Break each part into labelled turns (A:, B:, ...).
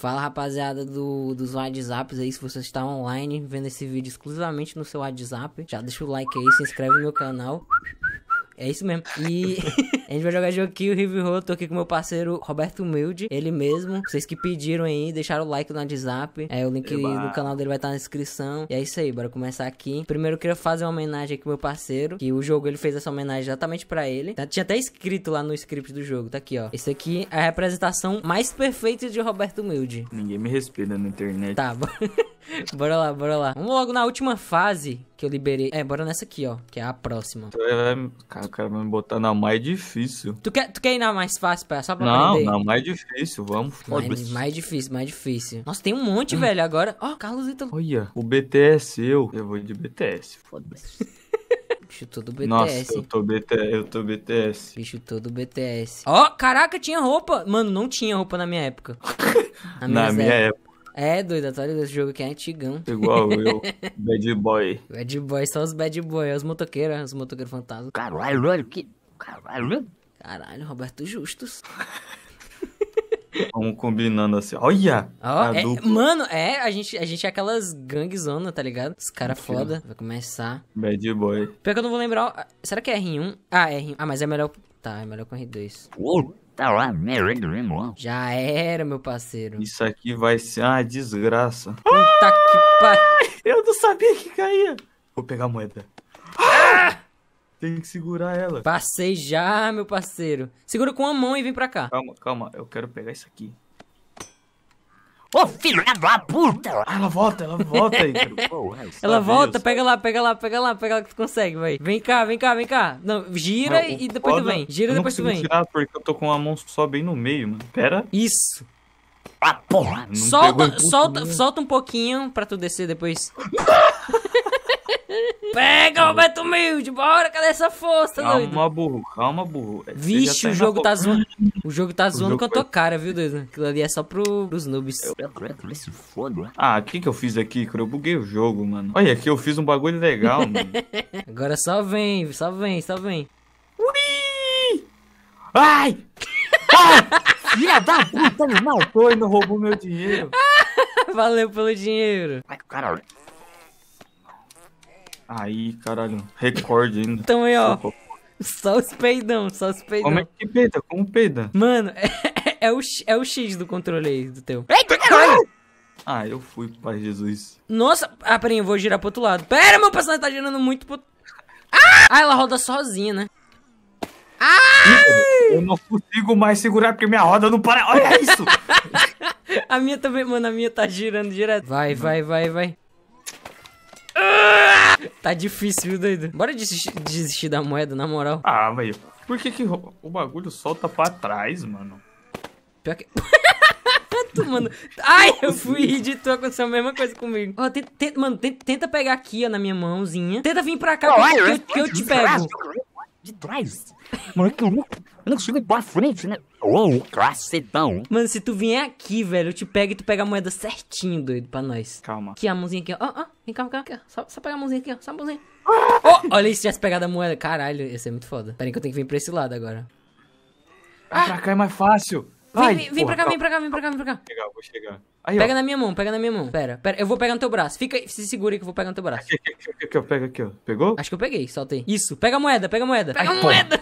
A: Fala rapaziada do, dos WhatsApps aí, se você está online vendo esse vídeo exclusivamente no seu WhatsApp, já deixa o like aí, se inscreve no meu canal. É isso mesmo. E a gente vai jogar jogo aqui, o Review Road. Tô aqui com meu parceiro Roberto Humilde, ele mesmo. Vocês que pediram aí, deixaram o like no WhatsApp. É, o link Eba. do canal dele vai estar tá na descrição. E é isso aí, bora começar aqui. Primeiro eu queria fazer uma homenagem aqui pro meu parceiro, que o jogo ele fez essa homenagem exatamente para ele. Tá, tinha até escrito lá no script do jogo, tá aqui, ó. Esse aqui é a representação mais perfeita de Roberto Humilde. Ninguém me respeita na internet. Tá, bom. bora lá, bora lá. Vamos logo na última fase que eu liberei. É, bora nessa aqui, ó, que é a próxima.
B: É, é, cara, o cara vai me botar na mais difícil.
A: Tu quer, tu quer ir na mais fácil, pá? Só pra Não, aprender? na
B: mais difícil, vamos. É mais,
A: mais difícil, mais difícil. Nossa, tem um monte, hum. velho, agora. Ó, oh, Carlos Italo. Olha,
B: o BTS eu. Eu vou de
A: BTS, foda-se. Bicho todo BTS. Nossa, eu tô, BT, eu tô BTS. Bicho todo BTS. Ó, oh, caraca, tinha roupa. Mano, não tinha roupa na minha época. na minha, época. É, doido, atualizou esse jogo que é antigão. Igual eu, Bad Boy. Bad Boy, só os Bad Boy, é os motoqueiros, é os motoqueiros fantasmas. Caralho, olha que... Caralho. Caralho, Roberto Justus.
B: Vamos combinando assim. Olha! Oh, é,
A: mano, é, a gente, a gente é aquelas ganguezona, tá ligado? Os caras foda. Vai começar.
B: Bad boy.
A: Pior que eu não vou lembrar. Será que é R1? Ah, é R1. Ah, mas é melhor. Tá, é melhor com R2.
B: Uou. Tá
A: já era, meu parceiro.
B: Isso aqui vai ser uma desgraça.
A: Puta que pariu. Eu não sabia que caía.
B: Vou pegar a moeda. Ah!
A: Tem que segurar ela. Passei já, meu parceiro. Segura com a mão e vem pra cá. Calma, calma. Eu quero pegar isso aqui. Ô, filho da puta! Ah, ela volta, ela volta, Ícaro.
B: É, ela volta,
A: pega lá, pega lá, pega lá, pega lá que tu consegue, véi. Vem cá, vem cá, vem cá. Não, gira não, e depois foda, tu vem. Gira e depois tu é vem. Tirar
B: porque eu tô com a mão só bem no meio, mano. Pera. Isso. Ah, porra.
A: Não solta, solta, né? solta um pouquinho pra tu descer depois. Pega, o Beto Humilde, bora, cadê essa força, calma, doido? Calma, burro, calma, burro. Vixe, tá tá o jogo, tá zoando, o jogo tá zoando com a tua cara, viu, doido? Aquilo ali é só pro, pros noobs.
B: Ah, o que que eu fiz aqui, cara? Eu buguei o jogo, mano. Olha, aqui eu fiz um bagulho
A: legal, mano. Agora só vem, só vem, só vem. Ui! Ai! Ai! Filha da puta, me matou e não roubou meu dinheiro. Valeu pelo dinheiro. Ai, caralho.
B: Aí, caralho, recorde ainda. Então aí, ó.
A: Só os peidão, só os peidão. Como é que peida? Como peida? Mano, é, é, o, é o X do controle aí do teu. Eita, caralho! Ah, eu fui, Pai Jesus. Nossa, ah, peraí, eu vou girar pro outro lado. Pera, meu personagem tá girando muito pro... Ah! ah, ela roda sozinha, né? Ah! Eu não consigo mais segurar porque minha roda não para. Olha isso! a minha também, mano, a minha tá girando direto. Vai, vai, vai, vai. tá difícil, viu, doido? Bora desistir, desistir da moeda, na moral. Ah, velho. Por que, que o bagulho solta pra trás, mano? Pior que. tu, mano. Ai, eu fui rir de tu, aconteceu a mesma coisa comigo. Ó, tenta, tenta, mano, tenta, pegar aqui, ó, na minha mãozinha. Tenta vir pra cá que, que eu, que eu te pego de trás. Mano, que louco. Eu não consigo ir pra frente, né? Ô, oh, Mano, se tu vier aqui, velho, eu te pego e tu pega a moeda certinho, doido, pra nós. Calma. Aqui, a mãozinha aqui, ó. Ó, ó. Vem cá, vem cá. Aqui, Só, só pega a mãozinha aqui, ó. Só a mãozinha. oh, olha isso, tivesse pegado a moeda. Caralho, ia ser muito foda. Pera aí que eu tenho que vir pra esse lado agora. Ah, ah pra cá é mais fácil. Vai. Vem, vem, vem Porra, pra cá, vem pra cá, vem pra cá, vem pra cá. Vou chegar, vou chegar. Aí, pega ó. na minha mão, pega na minha mão. Pera, pera, eu vou pegar no teu braço. Fica aí, se segura aí que eu vou pegar no teu braço. Aqui, aqui, aqui, aqui, eu pego aqui, ó. Pegou? Acho que eu peguei, soltei. Isso, pega a moeda, pega a moeda. Pega Ai, a moeda!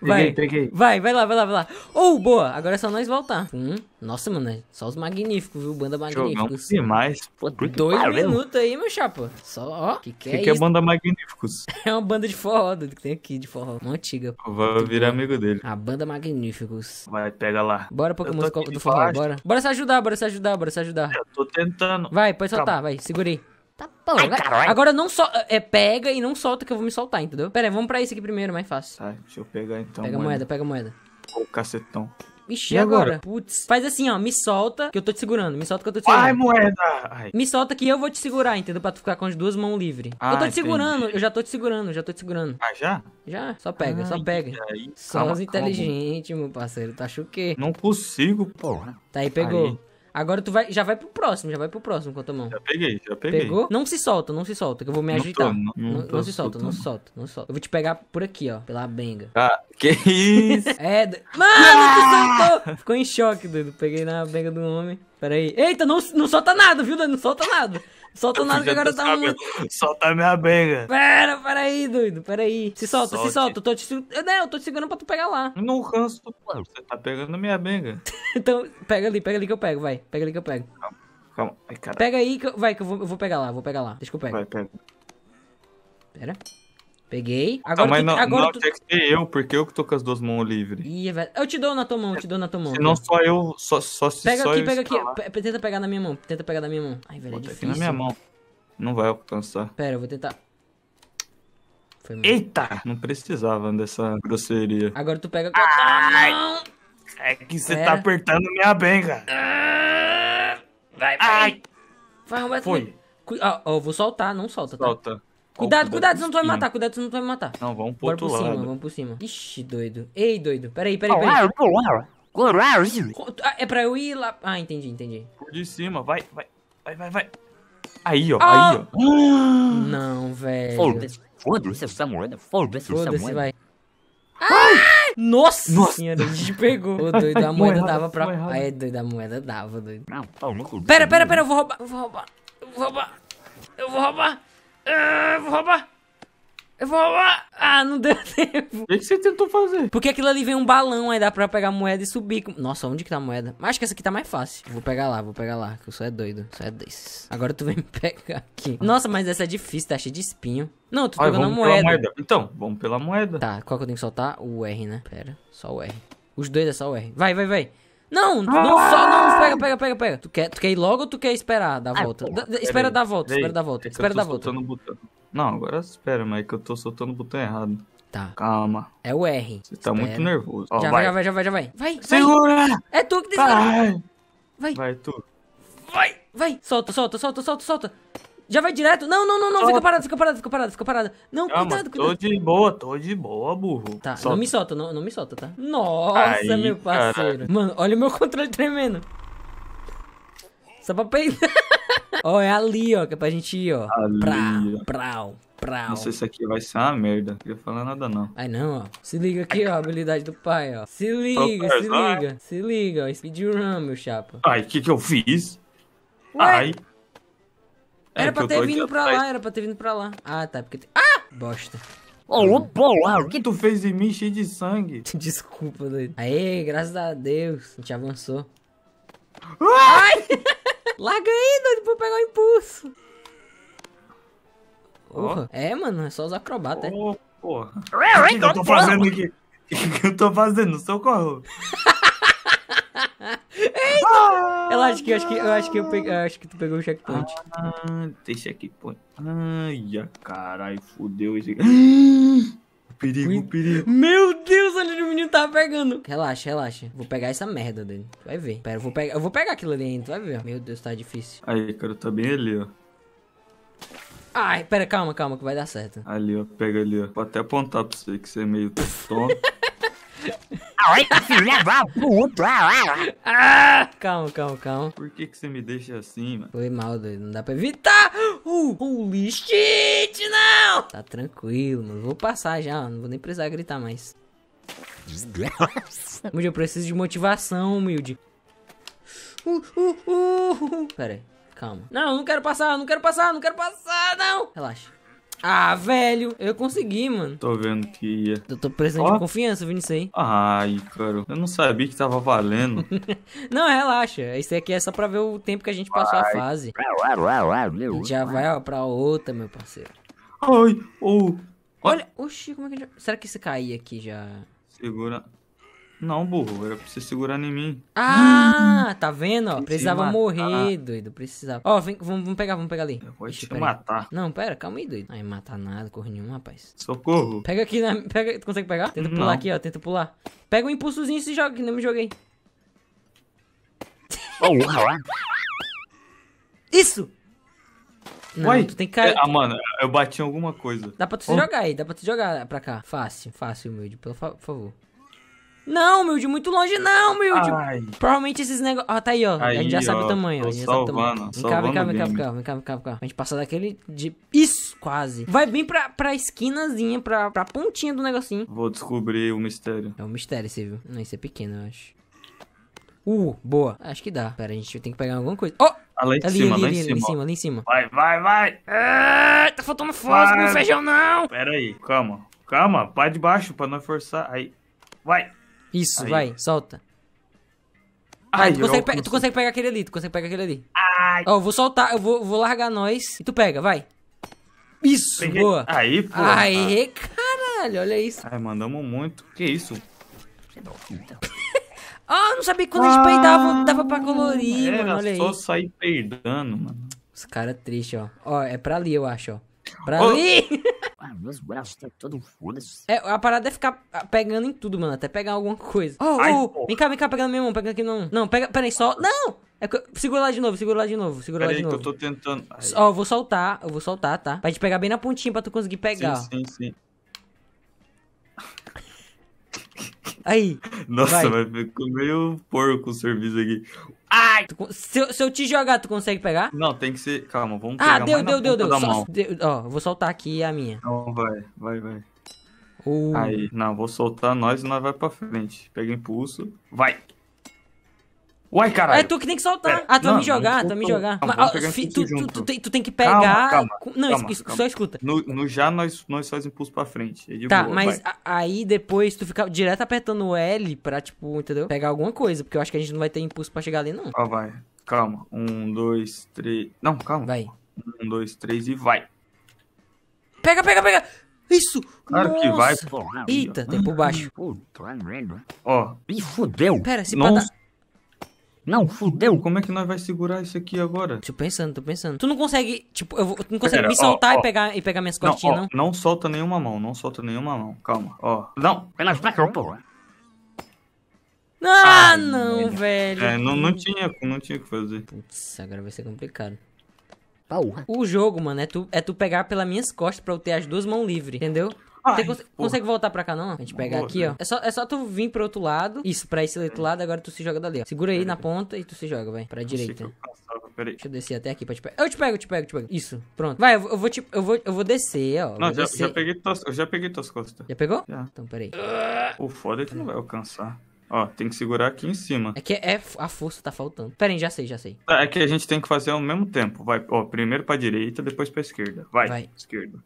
A: Vai, peguei, vai, vai lá, vai lá, vai lá. Ou, oh, boa, agora é só nós voltar. Hum, nossa, mano, é só os magníficos, viu? Banda magníficos.
B: demais. Pô, dois minutos
A: aí, meu chapa. Só, ó, que que, é que é isso? é banda
B: magníficos?
A: é uma banda de forró, que tem aqui de forró, uma antiga. Vou virar bom. amigo dele. A banda magníficos. Vai, pega lá. Bora pra música do forró, bora. Bora se ajudar, bora se ajudar, bora se ajudar. Eu tô tentando. Vai, pode soltar, Calma. vai, segurei. Tá bom. Ai, agora, agora, não só. É, pega e não solta que eu vou me soltar, entendeu? Pera aí, vamos pra esse aqui primeiro, mais fácil. Tá, deixa eu pegar então. Pega moeda, moeda pega moeda. O cacetão. Ixi, e agora? agora? Putz. Faz assim, ó. Me solta que eu tô te segurando. Me solta que eu tô te segurando. Ai, moeda! Ai. Me solta que eu vou te segurar, entendeu? Pra tu ficar com as duas mãos livres. Ah, eu tô ah, te entendi. segurando. Eu já tô te segurando. Já tô te segurando. Ah, já? Já. Só pega, Ai, só pega. Aí, Só calma, os inteligentes, meu parceiro. Tá acho o quê? Não consigo, porra. Tá aí, pegou. Aí. Agora tu vai, já vai pro próximo, já vai pro próximo com a tua mão. Já peguei, já peguei. Pegou? Não se solta, não se solta, que eu vou me agitar. Não, tô, não, não, tô não se solta, não se solta, não se solta. Eu vou te pegar por aqui, ó, pela benga. Ah, que isso? é, do... mano, tu soltou! Ficou em choque, doido. Peguei na benga do homem. peraí Eita, não, não solta nada, viu, Não solta nada. Solta o nada que agora tá muito. Solta
B: a minha benga. Pera,
A: pera aí, doido, pera aí. Se solta, Solte. se solta. Eu tô te, não, né, eu tô te segurando pra tu pegar lá. Não canso, pô.
B: Você tá pegando a minha benga.
A: então, pega ali, pega ali que eu pego, vai. Pega ali que eu pego. Calma, calma. Ai, pega aí, que eu... vai, que eu vou, eu vou pegar lá, vou pegar lá. Deixa que eu pego. Vai, pega. Pera. Peguei. Então, agora não, mas não, agora não tu... tem que
B: ser eu, porque eu que tô com as duas mãos livres.
A: Ih, é velho. Eu te dou na tua mão, eu te dou na tua mão. Se não né?
B: só eu, só, só se Pega só aqui, eu pega
A: aqui. tenta pegar na minha mão, tenta pegar na minha mão. Ai, velho, é Bota é difícil. aqui na minha mão.
B: Não vai alcançar.
A: Pera, eu vou tentar.
B: Foi mal. Eita! Não precisava dessa grosseria.
A: Agora tu pega com a mão. É que você tá apertando minha benga.
B: Ah,
A: vai, vai. Ai. Vai, Roberto. Foi. Ó, ah, vou soltar, não solta. Tá? Solta. Tá? Cuidado, cuidado, você não vai me matar, cuidado, você não vai me matar. Não, vamos por cima, vamos por cima. Ixi, doido. Ei, doido. Peraí, peraí, peraí. Ah, é pra eu ir lá. Ah, entendi, entendi. Por de cima, vai, vai, vai, vai, vai. Aí, ó, ah. aí, ó. Não, velho. Foda-se, foda-se moeda, foda-se moeda. Foda-se, vai. Nossa, Nossa senhora, a gente pegou. Ô, doido, a tá moeda dava tá pra... Aí, doido, a moeda dava, doido. Não, tá louco. Pera, pera, pera, eu vou roubar, eu vou roubar, eu vou roubar, eu vou roubar. Ah, vou roubar. Eu vou roubar. Ah, não deu tempo. O é que, você tentou fazer? Porque aquilo ali vem um balão, aí dá pra pegar moeda e subir. Nossa, onde que tá a moeda? Acho que essa aqui tá mais fácil. Vou pegar lá, vou pegar lá, que eu sou é doido. Só é desses. Agora tu vem me pegar aqui. Nossa, mas essa é difícil, tá cheia de espinho. Não, tu ah, pegou pegando moeda. moeda. Então, vamos pela moeda. Tá, qual que eu tenho que soltar? O R, né? Pera, só o R. Os dois é só o R. Vai, vai, vai. Não, não ah! só não. Pega, pega, pega, pega. Tu quer, tu quer ir logo ou tu quer esperar dar a ah, volta? Da, espera dar a volta, espera dar a volta, é espera dar a volta.
B: Não, agora espera, mas é que eu tô soltando o botão errado. Tá. Calma. É o R. Você tá espera. muito nervoso. Ó, já vai. vai, já
A: vai, já vai, vai. Segura! Vai. É tu que descarga. Vai. Vai. Vai, tu. Vai, vai. Solta, solta, solta, solta, solta. Já vai direto? Não, não, não, não, fica parado, fica parado, fica parado, fica parado. Não, Calma, cuidado, cuidado. Tô
B: de boa, tô de boa, burro. Tá, solta. não me
A: solta, não, não me solta, tá? Nossa, Aí, meu parceiro. Mano, olha o meu controle tremendo. Só pra peidar. ó, é ali, ó, que é pra gente ir, ó. Ali. Prau, prau. Prau. Não sei se aqui vai ser uma merda. Não queria falar nada, não. Ai, não, ó. Se liga aqui, ó. A habilidade do pai, ó. Se liga, Pro se liga. Se liga, ó. Speedrun, meu chapa. Ai, o que que eu fiz? Ué? Ai. É, era é, pra ter vindo pra lá, era pra ter vindo pra lá. Ah, tá, porque... Ah! Bosta. Ô, boa, o que tu fez em mim cheio de sangue? Desculpa, doido. Aê, graças a Deus. A gente avançou. Ai! Larga aí, doido, pra pegar o impulso. Porra. Oh. É, mano, é só os acrobatas. É. Ô, porra. O que, que eu tô fazendo aqui? O que eu tô fazendo? Socorro. Ela
B: acho que eu acho que eu acho que eu peguei, acho que tu pegou o checkpoint. Ah, tem checkpoint. Ai, caralho, fodeu esse Perigo, perigo.
A: Meu Deus, onde o menino tava pegando. Relaxa, relaxa. Vou pegar essa merda dele. Tu vai ver. Pera, eu vou pegar. Eu vou pegar aquilo ali, hein? Tu vai ver. Meu Deus, tá difícil.
B: Aí, cara, tá bem ali, ó.
A: Ai, pera, calma, calma, que vai dar certo.
B: Ali, ó, pega ali, ó. Vou até apontar pra você que você é meio top.
A: ah, calma, calma, calma. Por que, que você me deixa assim, mano? Foi mal, doido. Não dá pra evitar. Uh, holy shit, não! Tá tranquilo, mano. Vou passar já, Não vou nem precisar gritar mais. Desgraça. Humilde, eu preciso de motivação, humilde. Uh uh, uh, uh, uh. Pera aí, calma. Não, não quero passar, não quero passar, não quero passar, não. Relaxa. Ah, velho, eu consegui, mano. Tô vendo que ia. Eu tô precisando oh. de confiança, vindo isso
B: aí. Ai, cara, eu não sabia que tava valendo.
A: não, relaxa. Isso aqui é só pra ver o tempo que a gente passou Ai. a fase. E já vai ó, pra outra, meu parceiro. Ai, oh. Olha, oxi, como é que Será que você cair aqui já... Segura... Não, burro, era pra você segurar em mim. Ah, tá vendo? Ó, precisava morrer, doido. Precisava. Ó, vem, vamos, pegar, vamos pegar ali. Eu vou te matar. Aí. Não, pera, calma aí, doido. Aí matar nada, corre nenhum, rapaz. Socorro. Pega aqui, né? Pega, tu consegue pegar? Tenta Não. pular aqui, ó, tenta pular. Pega o um impulsozinho e se joga, que não me joguei. Isso!
B: Não, Uai, tu tem que cair. É, ah, mano, eu
A: bati em alguma coisa. Dá pra tu se jogar aí, dá pra tu jogar pra cá. Fácil, fácil, humilde, por favor. Não, de muito longe não, meu. Ai. Provavelmente esses negócios... Ó, ah, tá aí, ó. Aí, a gente já ó, sabe o tamanho. Ó, a gente salvando, sabe o tamanho. Vem cá, vem cá, vem cá, vem cá, vem cá, vem cá, vem cá. A gente passa daquele de... Isso, quase. Vai bem pra, pra esquinazinha, pra, pra pontinha do negocinho. Vou descobrir o mistério. É um mistério esse, viu? Não, esse é pequeno, eu acho. Uh, boa. Acho que dá. Pera, a gente tem que pegar alguma coisa. Oh! Ah, ali, lá em ali, cima, ali, lá ali, em cima. em cima, ali em cima.
B: Vai, vai, vai. Ah, tá faltando fósforo no feijão, não. Pera aí, calma. Calma, pá de baixo pra não forçar. Aí,
A: vai. Isso, Aí. vai, solta. Ah, Ai, tu, consegue tu, consegue pegar aquele ali, tu consegue pegar aquele ali. Ai. Ó, eu vou soltar, eu vou, vou largar nós e tu pega, vai. Isso, Peguei. boa. Aí, pô. Aí, ah. caralho, olha isso. Ai, mandamos muito. Que isso? Ah, oh, não sabia que quando ah, a gente peidava, dava pra colorir, ah, era mano, olha só aí. sair peidando, mano. Os caras tristes, ó. Ó, é pra ali, eu acho, ó. Pra oh. ali! meus braços tá todo foda-se. É, a parada é ficar pegando em tudo, mano, até pegar alguma coisa. Oh, Ai, oh, oh. vem cá, vem cá, pegando minha mão, pega aqui não. Não, pega, pera aí só. Não! É, segura lá de novo, segura lá de novo, segura Pera lá de novo. que eu tô tentando. Ai. Ó, eu vou soltar, eu vou soltar, tá? Pra te pegar bem na pontinha pra tu conseguir pegar. Sim, sim, sim. Aí. Nossa, vai.
B: vai ficou meio porco o serviço aqui.
A: Ai, tu, se, eu, se, eu te jogar, tu consegue pegar? Não, tem que ser. Calma, vamos ah, pegar. Ah, deu, deu, deu, deu. Só, deu. Ó, vou soltar aqui a minha. Então
B: vai, vai, vai.
A: Uh. Aí,
B: não, vou soltar nós e nós vai pra frente. Pega impulso. Vai! Uai, caralho. É tu que tem que soltar. É. Ah, tu não, vai me jogar, tu vai me então então jogar. Calma, Mas, fi, tu, tu, tu, tem,
A: tu, tem que pegar. Calma, calma, não, calma, isso, calma. só escuta.
B: No, no, já nós, nós fazemos impulso pra frente. É tá, boa, mas vai.
A: aí depois tu fica direto apertando o L pra, tipo, entendeu? Pegar alguma coisa, porque eu acho que a gente não vai ter impulso pra chegar ali, não. Ah,
B: vai. Calma. Um, dois, três. Não, calma. Vai. Um, dois, três e vai.
A: Pega, pega, pega! Isso! Claro Nossa. que vai, pô. Eita, tem por baixo. Ó.
B: Oh. Me fudeu. Pera, se Não... Tá- não, fudeu, como é que nós vai segurar isso aqui agora? Tô pensando, tô pensando.
A: Tu não consegue, tipo, eu vou, tu não consegue Pera, me soltar ó, ó. e, pegar, e pegar minhas não, costinhas, ó, não?
B: Não solta nenhuma mão, não solta nenhuma mão. Calma, ó. Não, elas pra porra.
A: Ah, Ai, não, velho. É, não, não tinha, não tinha o que fazer. Putz, agora vai ser complicado. Paura. O jogo, mano, é tu, é tu pegar pelas minhas costas pra eu ter as duas mãos livres, entendeu? você cons porra. consegue voltar pra cá, não? A gente pega aqui, né? ó. É só, é só tu vir pro outro lado. Isso, pra esse outro lado, agora tu se joga dali, ó. Segura aí na ponta e tu se joga, vai. Pra direita. Deixa eu descer até aqui pra te pegar. Eu te pego, eu te pego, eu te pego. Isso, pronto. Vai, eu, eu vou te. Eu vou, eu vou descer, ó. Não, já, descer. já,
B: peguei tuas, eu já peguei tuas costas. Já pegou? Já. Então, peraí. O foda é que não vai alcançar. Ó, tem que segurar aqui em cima.
A: É que é a força tá faltando. Pera aí, já sei, já sei.
B: Tá, é que a gente tem que fazer ao mesmo tempo. Vai, ó, primeiro pra direita, depois pra esquerda. Vai, Vai. esquerda.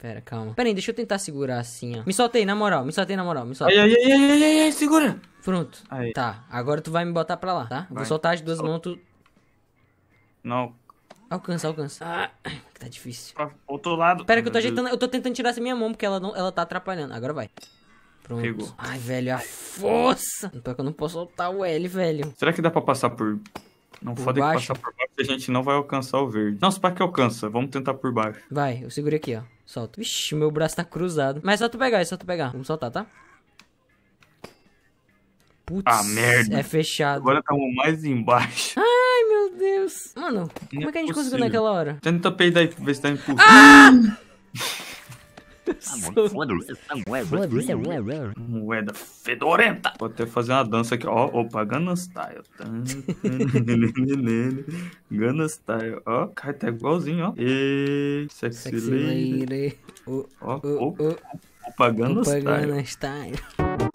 A: Pera, calma. Pera aí, deixa eu tentar segurar assim, ó. Me soltei, na moral, me soltei, na moral, me soltei. Ai, ai, ai, ai, ai, ai segura. Pronto. Aí. Tá, agora tu vai me botar pra lá, tá? Vai. Vou soltar as duas Sol... mãos, tu... Não. Alcança, alcança. Ah, tá difícil. Pra outro lado. Pera que eu tô ajeitando, eu tô tentando tirar essa minha mão, porque ela, não, ela tá atrapalhando. Agora vai. Pronto. Pegou. Ai, velho, é a força! Pior então é que eu não posso soltar o L, velho. Será que dá
B: pra passar por... Não por foda baixo? que passar por baixo, a gente não vai alcançar o verde. Não, se que alcança, vamos tentar por baixo.
A: Vai, eu segurei aqui, ó. Solta. Vixe, meu braço tá cruzado. Mas só tu pegar, é só tu pegar. Vamos soltar, tá? Putz, ah, merda. é fechado. Agora estamos
B: tá mais embaixo.
A: Ai, meu Deus. Mano, como é, que a é gente possível. conseguiu naquela hora?
B: Tenta peidar aí pra ver se tá impossível.
A: Ah!
B: Moeda fedorenta. Vou até fazer uma dança aqui, ó. Opa, Gunna Style. Gunna Style, ó. Cara, tá igualzinho, ó. E... Sexy, Sexy Lady. Ó, Opa, Gunna Style. Opa,
A: Style.